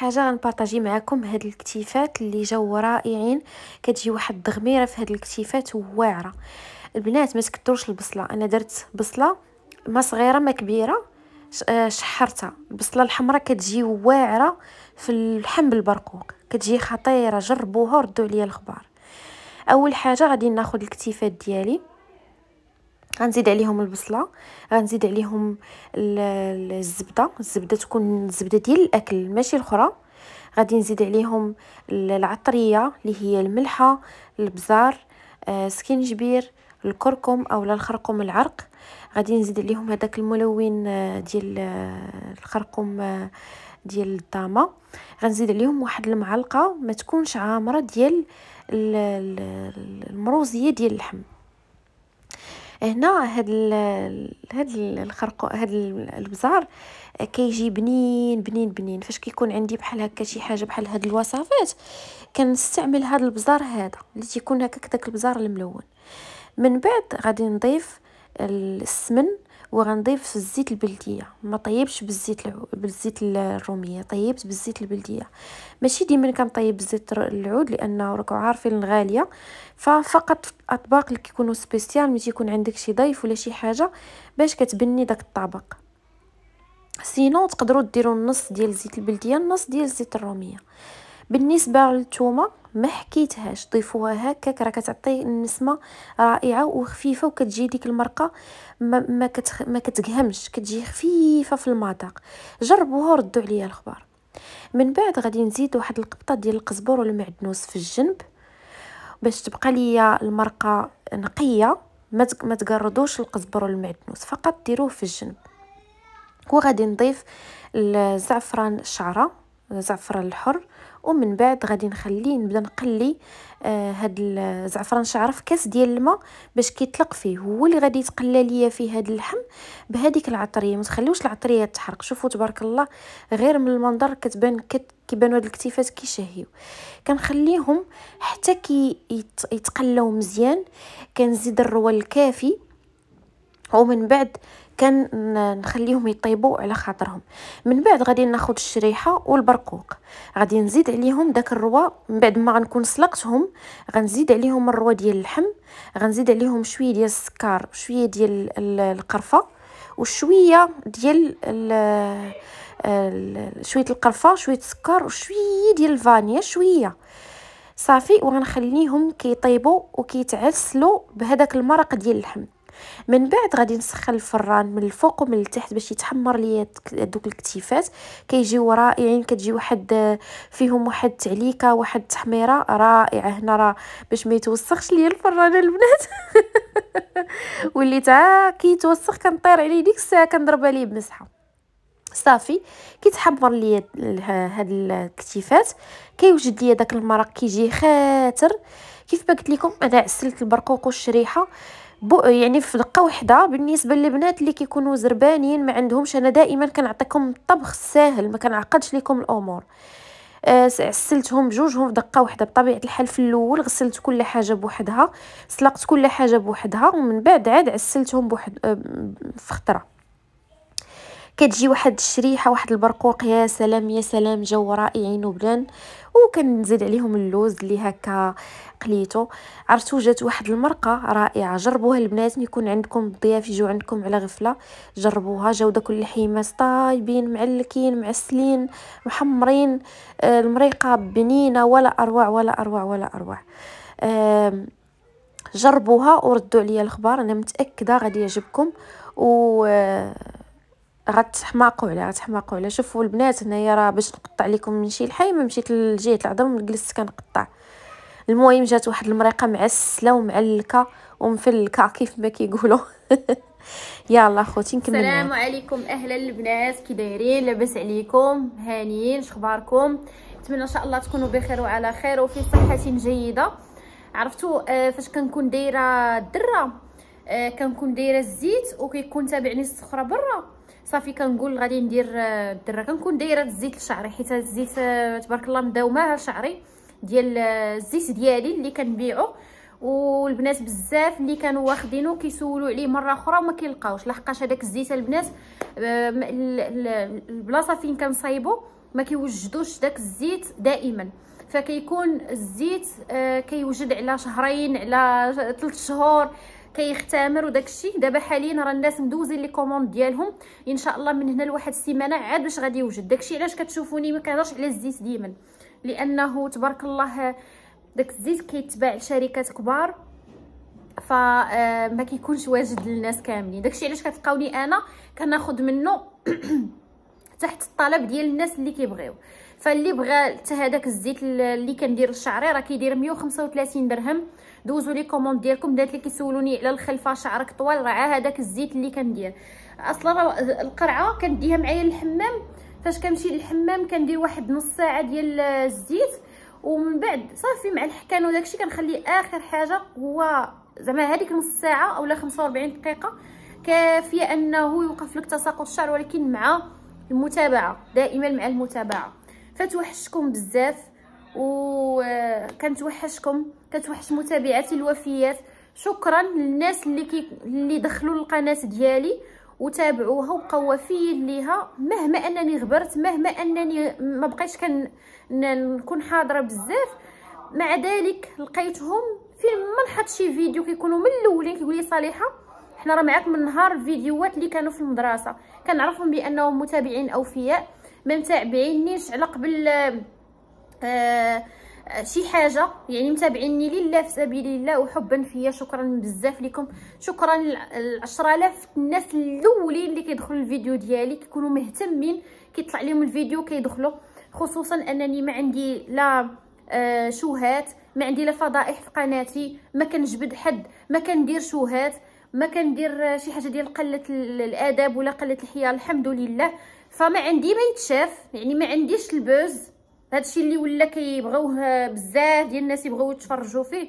حاجه غنبارطاجي معكم هاد الكتيفات اللي جاو رائعين كتجي واحد الضغميره في هاد الكتيفات واعره البنات ما تكثروش البصله انا درت بصله ما صغيره ما كبيره آه، شحرتها البصله الحمراء كتجي واعره في اللحم بالبرقوق كتجي خطيره جربوها وردوا عليا الخبار اول حاجه غادي ناخذ الكتيفات ديالي غنزيد عليهم البصله غنزيد عليهم الزبده الزبده تكون الزبده ديال الاكل ماشي الاخرى غادي نزيد عليهم العطريه اللي هي الملحه البزار آه، سكينجبير الكركم او الخرقوم العرق غادي نزيد عليهم هذاك الملون آه، ديال آه، الخرقوم ديال الطامه غنزيد عليهم واحد المعلقه ما تكونش عامره ديال المروزيه ديال اللحم هنا هاد هاد الخرق هاد البزار آه، كيجي بنين بنين بنين فاش كيكون عندي بحال هكا شي حاجه بحال هاد الوصفات كنستعمل هاد البزار هذا اللي تيكون هكاك داك البزار الملون من بعد غادي نضيف السمن وغنضيف الزيت البلديه ما طيبش بالزيت بالزيت الروميه طيبت بالزيت البلديه ماشي ديما كنطيب بالزيت العود لانه راكم عارفين الغاليه ففقط في الاطباق اللي كيكونوا سبيسيال ملي تيكون عندك شي ضيف ولا شي حاجه باش كتبني داك الطبق سينو تقدروا ديروا النص ديال زيت البلديه النص ديال زيت الروميه بالنسبه للثومه ما حكيتهاش ضيفوها هكاك راه كتعطي النسمه رائعه وخفيفه وكتجي ديك المرقه ما ما, كتخ... ما كتقهمش كتجي خفيفه في المذاق جربوها وردوا عليا الخبر من بعد غادي نزيد واحد القبطه ديال القزبر والمعدنوس في الجنب باش تبقى ليا المرقه نقيه ما ما تقردوش القزبر والمعدنوس فقط ديروه في الجنب وغادي نضيف الزعفران شعره زعفران الحر ومن بعد غادي نخلي نبدا نقلي آه هاد الزعفران شعره في كاس ديال الماء باش كيطلق فيه هو اللي غادي يتقلى ليا فيه هاد اللحم بهذيك العطريه ما تخليوش العطريه تحرق شوفوا تبارك الله غير من المنظر كتبان كت كيبانوا هاد الكتيفات كيشهيو كنخليهم حتى كي يتقلاو مزيان كنزيد الروال الكافي ومن بعد كان نخليهم يطيبوا على خاطرهم من بعد غادي ناخذ الشريحه والبرقوق غادي نزيد عليهم داك الروا من بعد ما غنكون سلقتهم غنزيد عليهم الروا ديال اللحم غنزيد عليهم شويه ديال السكر شويه ديال القرفه وشويه ديال شويه القرفه شويه السكر وشويه ديال الفانيا شويه صافي وغنخليهم كيطيبوا وكيتعسلوا بهذاك المرق ديال اللحم من بعد غادي نسخن الفران من الفوق ومن التحت باش يتحمر لي دوك الكتيفات كيجيو رائعين كتجي واحد آه، فيهم واحد تعليكه واحد تحميره رائعه هنا راه باش ما يتوسخش لي الفران البنات وليت كيتوسخ كنطير عليه ديك الساعه كنضرب عليه بمسحه صافي كيتحمر لي هاد الكتيفات كيوجد لي داك المرق كيجي خاتر كيف ما قلت لكم انا عسلت البرقوق والشريحه يعني في دقه وحده بالنسبه للبنات اللي كيكونوا زربانين ما عندهمش انا دائما كنعطيكم الطبخ الساهل ما كنعقدش لكم الامور آه غسلتهم بجوجهم دقه واحده بطبيعه الحال في الاول غسلت كل حاجه بوحدها سلقت كل حاجه بوحدها ومن بعد عاد عسلتهم بوحد آه، في خطره كتجي واحد الشريحه واحد البرقوق يا سلام يا سلام جو رائعين وبلان وكنزيد عليهم اللوز اللي هكا قليتو عرفتو جات واحد المرقه رائعه جربوها البنات يكون عندكم الضياف يجوا عندكم على غفله جربوها جاو داك الحماس طايبين معلكين معسلين محمرين آه، المريقه بنينه ولا اروع ولا اروع ولا اروع جربوها وردوا عليا الخبر انا متاكده غادي يعجبكم و آه، غتحماقوا عليها غتحماقوا عليها شوفوا البنات هنايا راه باش نقطع لكم من شي الحي ما مشيت لجهه العظم جلست كنقطع المهم جات واحد المريقه معسله ومعلكه ومفلكه كيف ما كيقولوا يلا خوتي نكمل السلام عليكم اهلا البنات كي دايرين لاباس عليكم هانيين شخباركم نتمنى ان شاء الله تكونوا بخير وعلى خير وفي صحه جيده عرفتوا آه، فاش كنكون دايره الدره آه، كنكون دايره الزيت وكيكون تابعني الصخره برا صافي كنقول غادي ندير آه، الدره كنكون دايره الزيت لشعري حيت الزيت آه، تبارك الله مداومه على شعري ديال آه، الزيت ديالي اللي كنبيعو والبنات بزاف اللي كانوا واخدينو كيسولوا عليه مره اخرى وما كيلقاوش لحقاش هذاك الزيت البنات البلاصه فين كنصايبو ما كيوجدوش داك الزيت دائما فكيكون الزيت كيوجد على شهرين على 3 شهور كيختمر وداك الشيء دابا حاليا راه الناس مدوزين لي كوموند ديالهم ان شاء الله من هنا لواحد السيمانه عاد باش غادي يوجد داك الشيء علاش كتشوفوني ما كنهضرش على الزيت ديما لانه تبارك الله داك الزيت كيتباع لشركات كبار ف آه، ما كيكونش واجد للناس كاملين داكشي علاش كتلقاوني انا كناخذ منه تحت الطلب ديال الناس اللي كيبغيو فاللي بغى حتى هذاك الزيت اللي كندير لشعري راه كيدير 135 درهم دوزوا لي كوموند ديالكم دات اللي كيسولوني على الخلفه شعرك طوال راه هذاك الزيت اللي كندير اصلا القرعه كنديها معايا للحمام فاش كنمشي للحمام كندير واحد نص ساعه ديال الزيت ومن بعد صافي مع الحكان وداكشي كنخلي اخر حاجه هو زعما هذيك نص ساعه اولا 45 دقيقه كافيه انه يوقف لك تساقط الشعر ولكن مع المتابعه دائما مع المتابعه فتوحشكم بزاف وكنتوحشكم كتوحش متابعاتي الوفيات شكرا للناس اللي كي اللي دخلوا القناه ديالي وتابعوها وبقاو وفيين ليها مهما انني غبرت مهما انني ما بقيتش كن نكون حاضره بزاف مع ذلك لقيتهم فين منحط شي فيديو كيكونوا من الاولين كيقول لي صالحه حنا راه معاك من نهار الفيديوهات اللي كانوا في المدرسه كنعرفهم بانهم متابعين اوفياء ما متابعينيش على قبل آه شي حاجه يعني متابعيني لله في سبيل الله وحبا فيا شكرا بزاف لكم شكرا ل 10000 الناس الاولين اللي كيدخلوا الفيديو ديالي كيكونوا مهتمين كيطلع لهم الفيديو كيدخلوا خصوصا انني ما عندي لا آه، شوهات ما عندي لا فضائح في قناتي ما كنجبد حد ما كندير شوهات ما كندير آه، شي حاجه ديال قله الاداب ولا قله الحياه الحمد لله فما عندي ما يتشاف يعني ما عنديش البوز هادشي اللي ولا كيبغوه بزاف ديال الناس يبغوا يتفرجوا فيه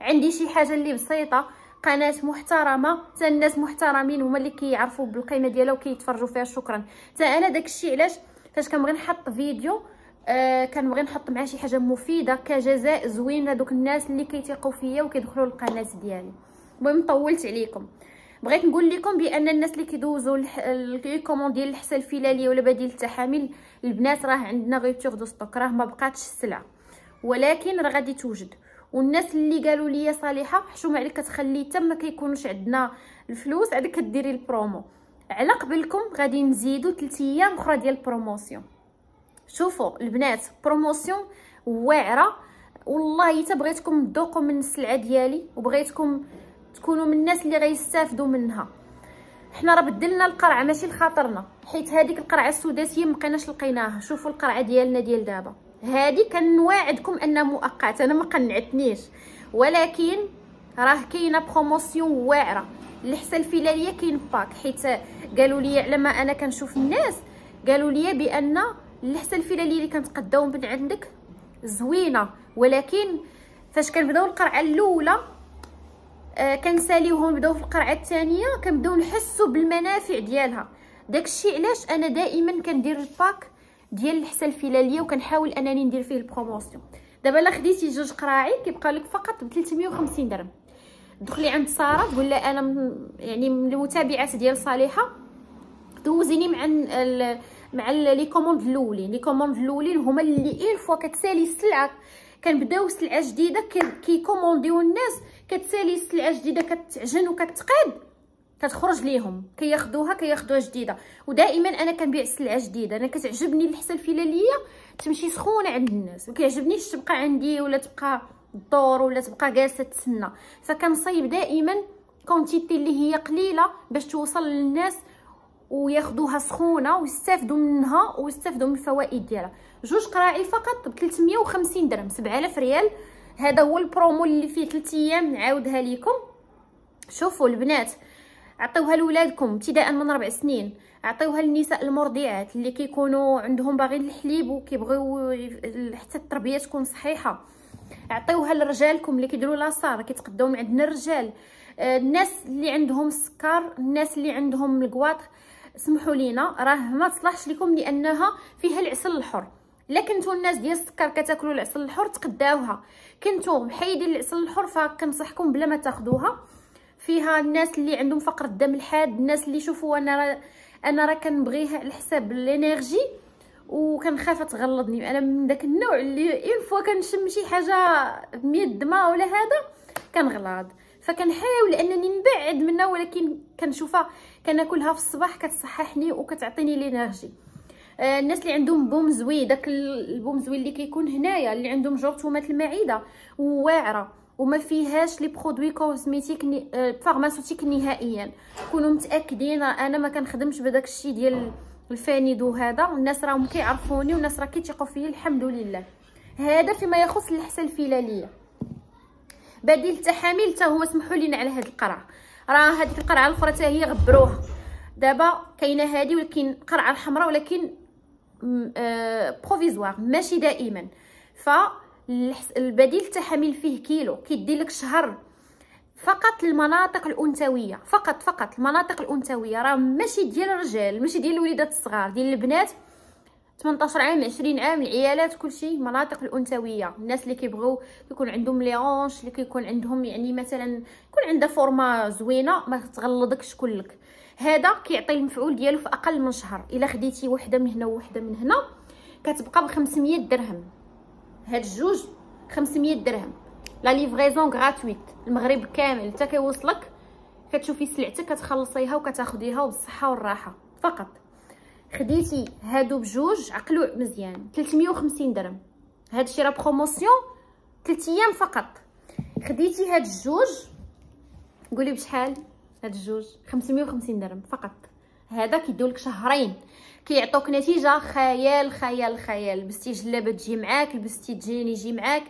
عندي شي حاجه اللي بسيطه قناه محترمه حتى الناس محترمين هما اللي كيعرفوا بالقيمه ديالها وكيتفرجوا فيها شكرا حتى انا داكشي علاش فاش كنبغي نحط فيديو آه كنبغي نحط معاه شي حاجه مفيده كجزاء زوين لهذوك الناس اللي كيتيقوا فيا وكيدخلوا للقناه ديالي المهم طولت عليكم بغيت نقول لكم بان الناس اللي كيدوزوا ديال الحسن الفلاليه ولا بديل التحاميل البنات راه عندنا غيتور دو ستوك راه ما بقاتش السلعه ولكن راه غادي توجد والناس اللي قالوا لي صالحه حشومه عليك كتخلي حتى ما كيكونش عندنا الفلوس عاد كديري البرومو على قبلكم غادي نزيدو 3 ايام اخرى ديال البروموسيون شوفوا البنات بروموسيون واعره والله حتى بغيتكم تذوقوا من السلعه ديالي وبغيتكم تكونوا من الناس اللي غيستافدوا منها حنا راه بدلنا القرعه ماشي لخاطرنا حيت هذيك القرعه السداسيه مبقيناش لقيناها شوفوا القرعه ديالنا ديال دابا هذه كنواعدكم انها مؤقته انا ما قنعتنيش ولكن راه كاينه بروموسيون واعره لحسن الفلاليه كاين باك حيت قالوا لي على ما انا كنشوف الناس قالوا لي بان لحسن الفلاليه اللي كنتقداو من عندك زوينه ولكن فاش كنبداو القرعه الاولى آه كنساليوهم نبداو في القرعه الثانيه كنبداو نحسوا بالمنافع ديالها داكشي علاش انا دائما كندير الباك ديال الحساء الفلاليه وكنحاول انني ندير فيه البروموسيون دابا الا خديتي جوج قراعي كيبقى لك فقط ب 350 درهم دخلي عند ساره تقول لها انا يعني من المتابعات ديال صالحه دوزيني مع ال مع لي كوموند الاولين لي كوموند الاولين هما اللي اين فوا كتسالي السلعه كنبداو سلعه جديده كيكومونديو الناس كتسالي السلعه جديده كتعجن وكتقاد كتخرج ليهم كياخذوها كياخذوها جديده ودائما انا كنبيع السلعه جديده انا كتعجبني الحسه الفلاليه تمشي سخونه عند الناس ما تبقى عندي ولا تبقى الدور ولا تبقى جالسه تسنى فكنصيب دائما كونتيتي اللي هي قليله باش توصل للناس وياخذوها سخونه ويستافدوا منها ويستافدوا من الفوائد ديالها جوج قراعي فقط ب 350 درهم 7000 ريال هذا هو البرومو اللي فيه 3 ايام نعاودها لكم شوفوا البنات عطيوها لولادكم ابتداء من ربع سنين عطيوها للنساء المرضعات اللي كيكونوا عندهم باغيين الحليب وكيبغيو حتى التربيه تكون صحيحه عطيوها لرجالكم اللي كيديروا لاصار كيتقداو من عندنا الرجال آه، الناس اللي عندهم السكر الناس اللي عندهم الكواطر سمحوا لينا راه ما تصلحش لكم لانها فيها العسل الحر الا كنتو الناس ديال السكر كتاكلوا العسل الحر تقداوها كنتو محيدين العسل الحر فكنصحكم بلا ما تاخذوها فيها الناس اللي عندهم فقر الدم الحاد الناس اللي شوفوا انا را انا راه كنبغيه على حساب الانرجي وكنخاف تغلطني انا من داك النوع اللي اون فوا كنشم شي حاجه مية دما ولا هذا كنغلط فكنحاول انني نبعد منها ولكن كنشوفها كناكلها في الصباح كتصححني وكتعطيني الانرجي آه، الناس اللي عندهم بوم زوي داك البوم زوي اللي كيكون هنايا اللي عندهم جرثومات المعده واعره وما فيهاش لي برودوي كوزميتيك آه، فارماسيوتيك نهائيا كونوا متاكدين انا ما كنخدمش بداك الشيء ديال الفانيد وهذا الناس راهم كيعرفوني والناس راه كيثقوا فيا الحمد لله هذا فيما يخص الحصه الفلاليه بديل التحاميل حتى هو سمحوا لينا على هذه القرعه راه هذه القرعه الاخرى حتى هي غبروها دابا كاينه هذه ولكن قرعه الحمراء ولكن بروفيزوار آه، ماشي دائما ف البديل التحامل فيه كيلو كيدي لك شهر فقط المناطق الانثويه فقط فقط المناطق الانثويه راه ماشي ديال الرجال ماشي ديال الوليدات الصغار ديال البنات 18 عام 20 عام العيالات كلشي مناطق الانثويه الناس اللي كيبغيو يكون عندهم لي اللي كيكون عندهم يعني مثلا يكون عندها فورما زوينه ما تغلضكش كلك هذا كيعطي المفعول ديالو في اقل من شهر الا خديتي وحده من هنا وحده من هنا كتبقى ب 500 درهم هاد الجوج 500 درهم لا ليفريزون غراتويت المغرب كامل حتى كيوصلك كتشوفي سلعتك كتخلصيها وكتاخديها وبالصحه والراحه فقط خديتي هادو بجوج عقلو مزيان 350 درهم هادشي راه بروموسيون 3 ايام فقط خديتي هاد الجوج قولي بشحال هاد الجوج 550 درهم فقط هذا كيديو لك شهرين كيعطوك نتيجه خيال خيال خيال لبستي جلابه تجي معاك لبستي تجيني يجي معاك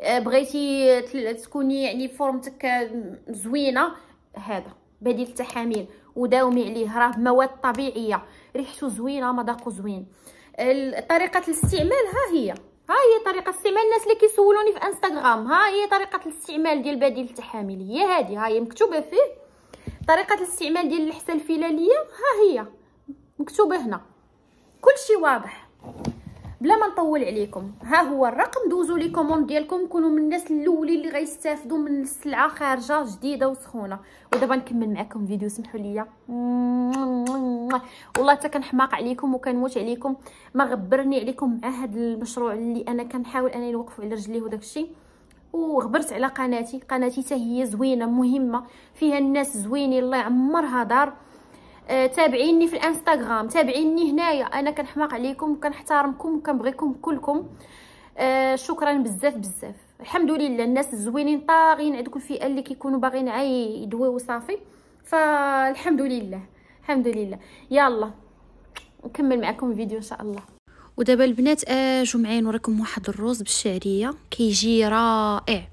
آه، بغيتي تكوني يعني فورمتك زوينه هذا بديل التحاميل وداومي عليه راه مواد طبيعيه ريحته زوينه مذاقو زوين طريقه الاستعمال ها هي ها هي طريقه استعمال الناس اللي كيسولوني في انستغرام ها هي طريقه الاستعمال ديال بديل التحاميل هي هذه ها هي مكتوبه فيه طريقه الاستعمال ديال الحساء الفلاليه ها هي مكتوبه هنا كلشي واضح بلا ما نطول عليكم ها هو الرقم دوزوا لي كوموند ديالكم كونوا من الناس الاولين اللي غيستافدوا من السلعه خارجه جديده وسخونه ودابا نكمل معكم فيديو سمحوا لي والله حتى كنحماق عليكم وكنموت عليكم ما غبرني عليكم مع هذا المشروع اللي انا كنحاول انني نوقف على رجليه وداكشي وغبرت على قناتي قناتي حتى هي زوينه مهمه فيها الناس زوينين الله يعمرها دار آه تابعيني في الانستغرام تابعيني هنايا انا كنحماق عليكم كنحترمكم وكنبغيكم كلكم آه شكرا بزاف بزاف الحمد لله الناس زوينين طاغين عندكم الفئه اللي كيكونوا باغيين عاي وصافي فالحمد لله الحمد لله يلا نكمل معكم فيديو ان شاء الله ودابا البنات اجو آه، معايا نوريكم واحد الروز بالشعريه كيجي رائع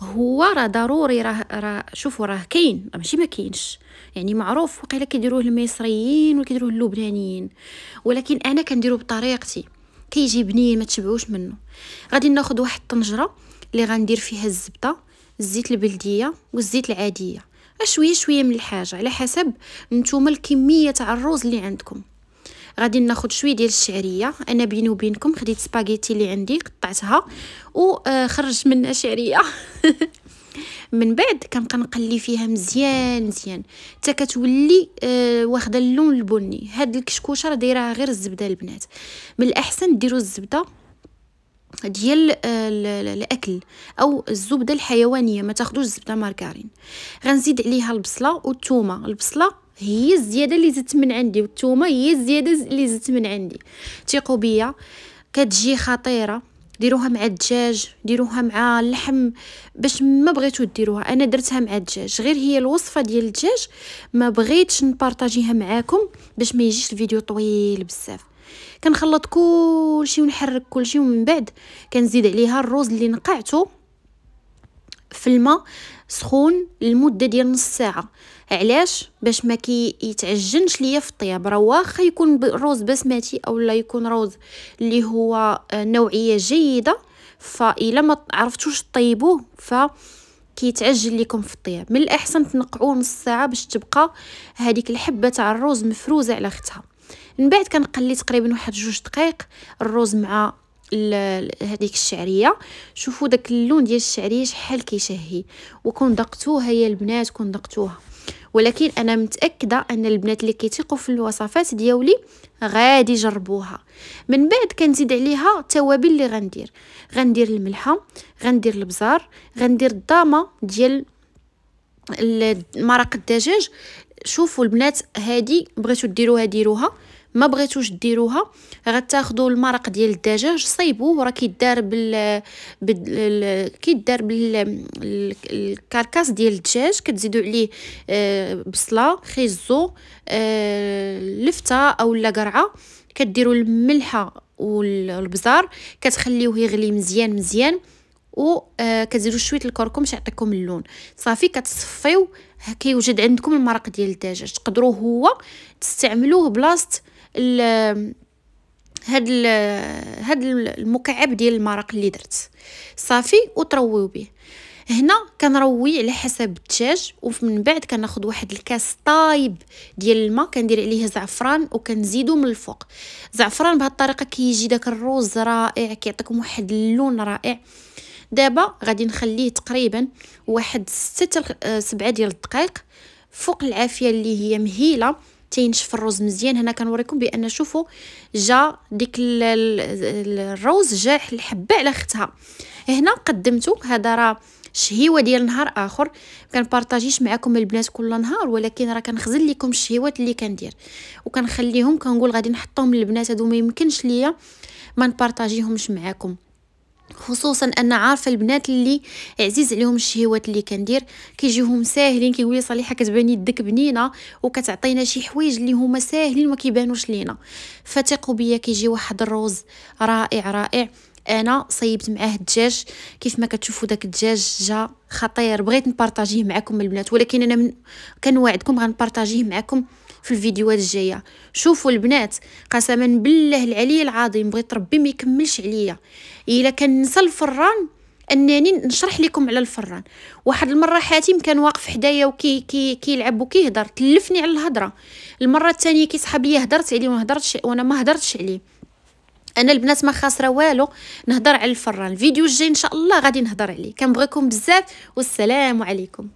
هو راه ضروري راه راه شوفوا راه كاين ماشي ما كاينش يعني معروف وقيله كيديروه المصريين وكيديروه اللبنانيين ولكن انا كنديرو بطريقتي كيجي بنين ما تشبعوش منه غادي ناخذ واحد الطنجره اللي غندير فيها الزبده الزيت البلديه والزيت العاديه شويه شويه من الحاجه على حسب نتوما الكميه تاع الروز اللي عندكم غادي ناخذ شويه ديال الشعريه انا بيني وبينكم خديت سباغيتي اللي عندي قطعتها وخرجت آه، منها شعريه من بعد كنبقى نقلي فيها مزيان مزيان حتى كتولي آه واخده اللون البني هاد الكشكوشه راه دايراها غير الزبده البنات من الاحسن ديروا الزبده ديال آه، الاكل او الزبده الحيوانيه ما تاخذوش زبده ماركارين غنزيد عليها البصله والثومه البصله هي الزياده اللي زدت من عندي والثومه هي الزياده اللي زدت من عندي ثقوا بيا كتجي خطيره ديروها مع الدجاج ديروها مع اللحم باش ما بغيتو ديروها انا درتها مع الدجاج غير هي الوصفه ديال الدجاج ما بغيتش نبارطاجيها معاكم باش ما يجيش الفيديو طويل بزاف كنخلط كلشي ونحرك كلشي ومن بعد كنزيد عليها الروز اللي نقعته في الماء سخون لمده ديال نص ساعه علاش باش ما كي يتعجنش ليا في الطياب راه واخا يكون روز بسمتي اولا يكون روز اللي هو آه، نوعيه جيده فإلا ما عرفتوش طيبوه ف كيتعجل لكم في الطياب من الاحسن تنقعوه نص ساعه باش تبقى هذيك الحبه تاع الروز مفروزه على اختها من بعد كنقلي تقريبا واحد جوج دقائق الروز مع هذيك الشعريه شوفوا داك اللون ديال الشعريه شحال كيشهي وكون ذقتوها يا البنات كون ذقتوها ولكن انا متاكده ان البنات اللي كيتيقوا في الوصفات ديولي غادي يجربوها من بعد كنزيد عليها التوابل اللي غندير غندير الملحه غندير البزار غندير الضامه ديال مرق الدجاج شوفوا البنات هادي بغيتو ديروها ديروها ما بغيتوش ديروها غتاخذوا المرق ديال الدجاج صايبوه وراه كيدار بال, بال... كيدار بال الكركاس ديال الدجاج كتزيدوا عليه آه، بصله خيزو آه، لفته اولا قرعه كديروا الملحه والبزار كتخليوه يغلي مزيان مزيان آه، كتزيدوا شويه الكركم باش يعطيكم اللون صافي كتصفيو كيوجد عندكم المرق ديال الدجاج تقدروا هو تستعملوه بلاصه هاد هاد المكعب ديال المرق اللي درت صافي وترويو به هنا كنروي على حسب الدجاج ومن بعد كناخذ واحد الكاس طايب ديال الماء كندير عليه زعفران وكنزيدو من الفوق زعفران بهاد الطريقه كيجي داك الروز رائع كيعطيكم واحد اللون رائع دابا غادي نخليه تقريبا واحد 6 7 آه، ديال الدقائق فوق العافيه اللي هي مهيله تينشف الرز مزيان هنا كنوريكم بان شوفوا جا ديك الروز جا الحبه على اختها هنا قدمته هذا راه شهيوه ديال نهار اخر كنبارطاجيش معكم البنات كل نهار ولكن راه كنخزن لكم الشهيوات اللي كندير وكنخليهم كنقول غادي نحطهم للبنات هادو ما يمكنش ليا ما نبارطاجيهمش معكم خصوصا انا عارفه البنات اللي عزيز عليهم الشهوات اللي كندير كيجيوهم ساهلين كيقول لي صالحه كتبان يدك بنينه وكتعطينا شي حوايج اللي هما ساهلين ما كيبانوش لينا فثقوا بيا كيجي واحد الروز رائع رائع انا صيبت معاه الدجاج كيف ما كتشوفوا داك الدجاج جا خطير بغيت نبارطاجيه معكم البنات ولكن انا من كنوعدكم غنبارطاجيه معكم في الفيديوهات الجايه شوفوا البنات قسما بالله العلي العظيم بغيت ربي ما يكملش عليا الا كان نسى الفران انني نشرح لكم على الفران واحد المره حاتم كان واقف حدايا وكي كي كيلعب وكيهضر تلفني على الهضره المره الثانيه كي صحاب ليا هضرت عليه وما هضرتش وانا ما هضرتش عليه انا البنات ما خاسره والو نهضر على الفران الفيديو الجاي ان شاء الله غادي نهضر عليه كنبغيكم بزاف والسلام عليكم